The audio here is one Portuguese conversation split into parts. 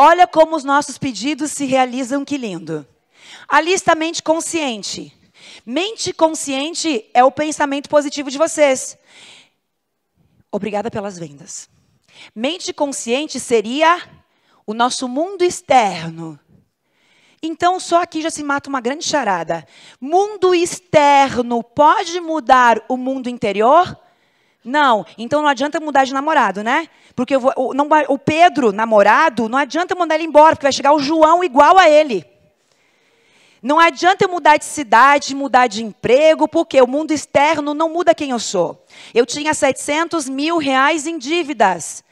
Olha como os nossos pedidos se realizam, que lindo. A lista mente consciente. Mente consciente é o pensamento positivo de vocês. Obrigada pelas vendas. Mente consciente seria o nosso mundo externo. Então, só aqui já se mata uma grande charada. Mundo externo pode mudar o mundo interior? Não, então não adianta mudar de namorado, né? Porque vou, o, não, o Pedro, namorado, não adianta mandar ele embora, porque vai chegar o João igual a ele. Não adianta eu mudar de cidade, mudar de emprego, porque o mundo externo não muda quem eu sou. Eu tinha 700 mil reais em dívidas.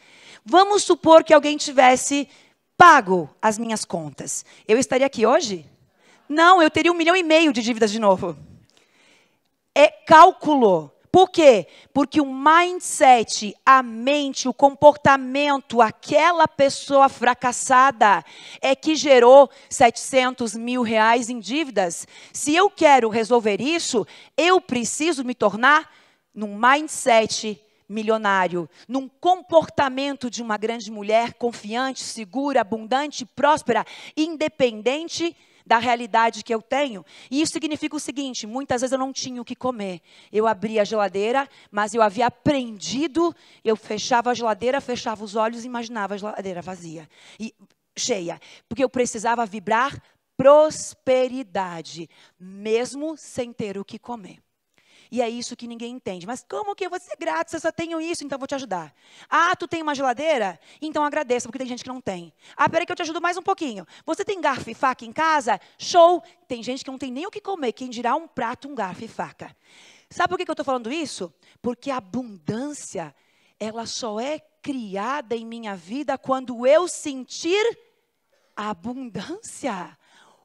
Vamos supor que alguém tivesse pago as minhas contas. Eu estaria aqui hoje? Não, eu teria um milhão e meio de dívidas de novo. É cálculo. Por quê? Porque o mindset, a mente, o comportamento, aquela pessoa fracassada é que gerou 700 mil reais em dívidas. Se eu quero resolver isso, eu preciso me tornar num mindset milionário, num comportamento de uma grande mulher confiante, segura, abundante, próspera, independente da realidade que eu tenho. E isso significa o seguinte: muitas vezes eu não tinha o que comer. Eu abria a geladeira, mas eu havia aprendido, eu fechava a geladeira, fechava os olhos e imaginava a geladeira vazia e cheia, porque eu precisava vibrar prosperidade, mesmo sem ter o que comer. E é isso que ninguém entende. Mas como que eu vou ser grato se eu só tenho isso? Então eu vou te ajudar. Ah, tu tem uma geladeira? Então agradeça, porque tem gente que não tem. Ah, peraí que eu te ajudo mais um pouquinho. Você tem garfo e faca em casa? Show! Tem gente que não tem nem o que comer. Quem dirá um prato, um garfo e faca. Sabe por que eu estou falando isso? Porque a abundância, ela só é criada em minha vida quando eu sentir abundância.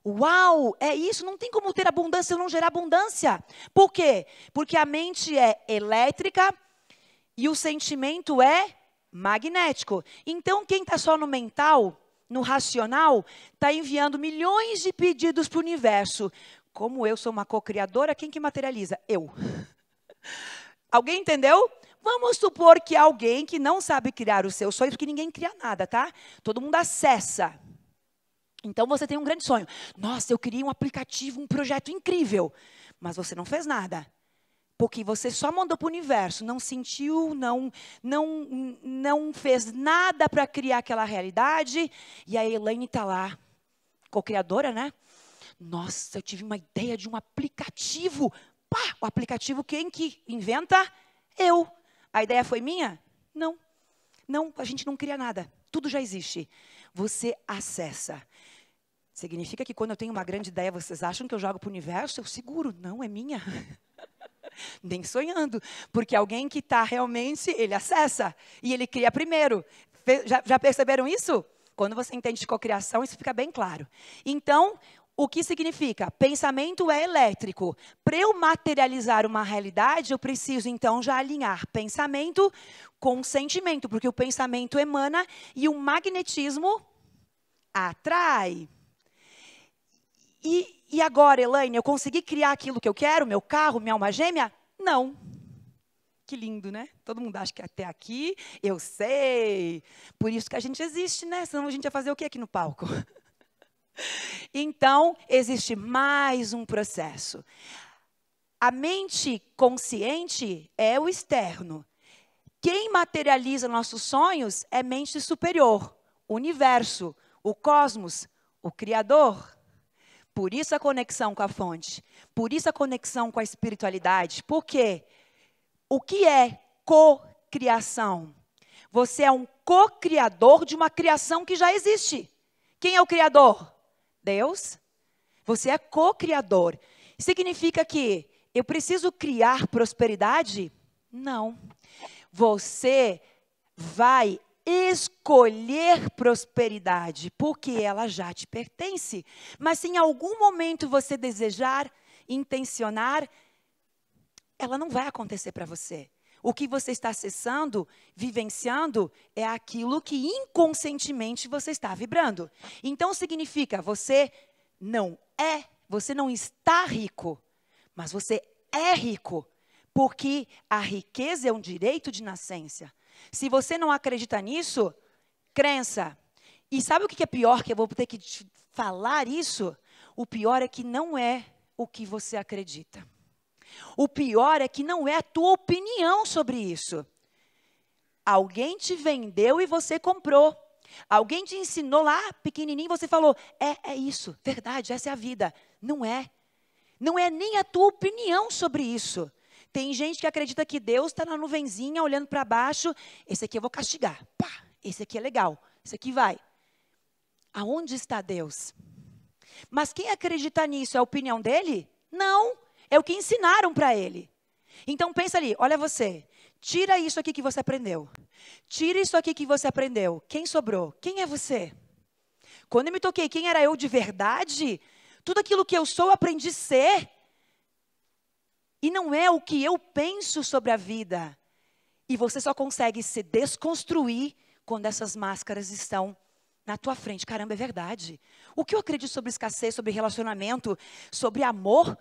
Uau, é isso, não tem como ter abundância não gerar abundância. Por quê? Porque a mente é elétrica e o sentimento é magnético. Então, quem está só no mental, no racional, está enviando milhões de pedidos para o universo. Como eu sou uma co-criadora, quem que materializa? Eu. Alguém entendeu? Vamos supor que alguém que não sabe criar os seus sonhos, porque ninguém cria nada, tá? Todo mundo acessa. Então você tem um grande sonho. Nossa, eu queria um aplicativo, um projeto incrível. Mas você não fez nada. Porque você só mandou para o universo, não sentiu, não, não, não fez nada para criar aquela realidade. E a Elaine está lá, co-criadora, né? Nossa, eu tive uma ideia de um aplicativo. Pá, o aplicativo quem que inventa? Eu. A ideia foi minha? Não. Não, a gente não cria nada. Tudo já existe. Você acessa Significa que quando eu tenho uma grande ideia, vocês acham que eu jogo para o universo? Eu seguro, não é minha. Nem sonhando, porque alguém que está realmente, ele acessa e ele cria primeiro. Já, já perceberam isso? Quando você entende de cocriação, isso fica bem claro. Então, o que significa? Pensamento é elétrico. Para eu materializar uma realidade, eu preciso então já alinhar pensamento com sentimento, porque o pensamento emana e o magnetismo atrai. E, e agora, Elaine, eu consegui criar aquilo que eu quero, meu carro, minha alma gêmea? Não. Que lindo, né? Todo mundo acha que até aqui eu sei. Por isso que a gente existe, né? Senão a gente ia fazer o que aqui no palco? Então, existe mais um processo. A mente consciente é o externo. Quem materializa nossos sonhos é mente superior, o universo, o cosmos, o criador. Por isso a conexão com a fonte. Por isso a conexão com a espiritualidade. Por quê? O que é co-criação? Você é um co-criador de uma criação que já existe. Quem é o criador? Deus. Você é co-criador. Significa que eu preciso criar prosperidade? Não. Você vai escolher prosperidade, porque ela já te pertence. Mas se em algum momento você desejar, intencionar, ela não vai acontecer para você. O que você está acessando, vivenciando, é aquilo que inconscientemente você está vibrando. Então significa você não é, você não está rico, mas você é rico, porque a riqueza é um direito de nascença. Se você não acredita nisso, crença. E sabe o que é pior que eu vou ter que te falar isso? O pior é que não é o que você acredita. O pior é que não é a tua opinião sobre isso. Alguém te vendeu e você comprou. Alguém te ensinou lá, pequenininho, você falou: é, é isso, verdade, essa é a vida. Não é. Não é nem a tua opinião sobre isso. Tem gente que acredita que Deus está na nuvenzinha olhando para baixo. Esse aqui eu vou castigar. Pá, esse aqui é legal. Esse aqui vai. Aonde está Deus? Mas quem acredita nisso é a opinião dele? Não. É o que ensinaram para ele. Então pensa ali, olha você. Tira isso aqui que você aprendeu. Tira isso aqui que você aprendeu. Quem sobrou? Quem é você? Quando eu me toquei, quem era eu de verdade? Tudo aquilo que eu sou, eu aprendi a ser. E não é o que eu penso sobre a vida. E você só consegue se desconstruir quando essas máscaras estão na tua frente. Caramba, é verdade. O que eu acredito sobre escassez, sobre relacionamento, sobre amor,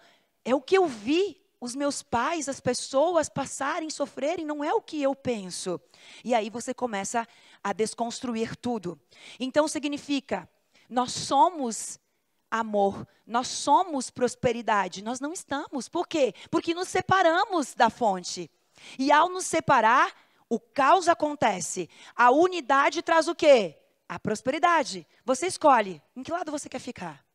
é o que eu vi os meus pais, as pessoas passarem, sofrerem, não é o que eu penso. E aí você começa a desconstruir tudo. Então significa, nós somos amor. Nós somos prosperidade, nós não estamos. Por quê? Porque nos separamos da fonte. E ao nos separar, o caos acontece. A unidade traz o quê? A prosperidade. Você escolhe em que lado você quer ficar.